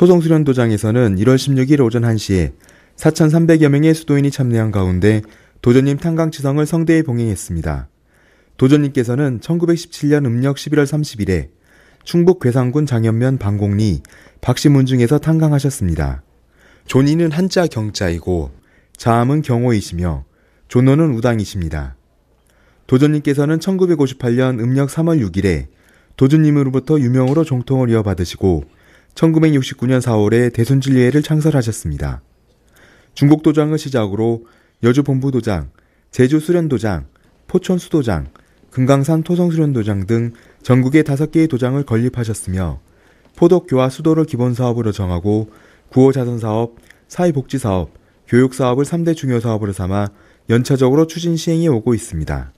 토성수련도장에서는 1월 16일 오전 1시에 4,300여 명의 수도인이 참여한 가운데 도전님 탄광지성을 성대에 봉행했습니다. 도전님께서는 1917년 음력 11월 30일에 충북 괴산군 장현면 방곡리 박시문 중에서 탄강하셨습니다. 존이는 한자 경자이고 자함은 경호이시며 존호는 우당이십니다. 도전님께서는 1958년 음력 3월 6일에 도준님으로부터 유명으로 종통을 이어받으시고 1969년 4월에 대손진리회를 창설하셨습니다. 중국도장을 시작으로 여주본부도장, 제주수련도장, 포천수도장, 금강산 토성수련도장 등 전국에 5개의 도장을 건립하셨으며 포덕교와 수도를 기본사업으로 정하고 구호자선사업, 사회복지사업, 교육사업을 3대 중요사업으로 삼아 연차적으로 추진 시행해 오고 있습니다.